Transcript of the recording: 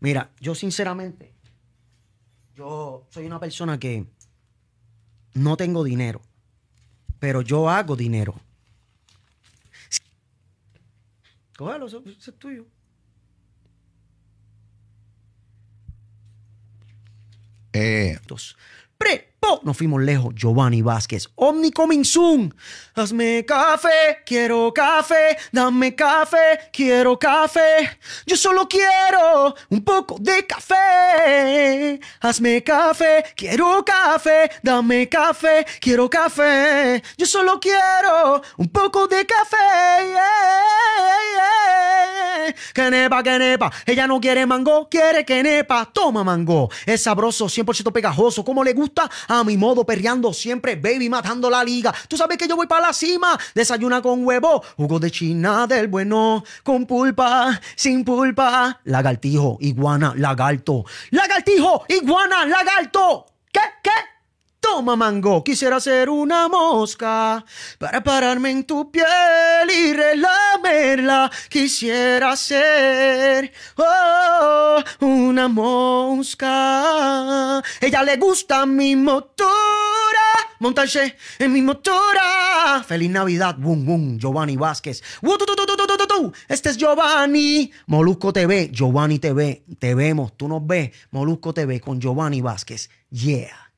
Mira, yo sinceramente, yo soy una persona que no tengo dinero, pero yo hago dinero. Cógelo, eso, es tuyo. Eh. ¡Pre! No fuimos lejos. Giovanni Vázquez, Omni Hazme café, quiero café, dame café, quiero café. Yo solo quiero un poco de café. Hazme café, quiero café, dame café, quiero café. Yo solo quiero un poco de café que nepa, que nepa. Ella no quiere mango, quiere que nepa. Toma mango. Es sabroso, 100% pegajoso. Como le gusta a mi modo, perreando siempre, baby, matando la liga. Tú sabes que yo voy para la cima. Desayuna con huevo, jugo de china del bueno, con pulpa, sin pulpa. Lagartijo, iguana, lagarto. Lagartijo, iguana, lagarto. ¿Qué? ¿Qué? Toma mango, quisiera ser una mosca para pararme en tu piel y relamerla. Quisiera ser oh, una mosca. Ella le gusta mi motora. Montaje en mi motora. Feliz Navidad, boom, boom, Giovanni Vázquez. Este es Giovanni. Molusco TV, Giovanni TV. Te vemos, tú nos ves. Molusco TV con Giovanni Vázquez. Yeah.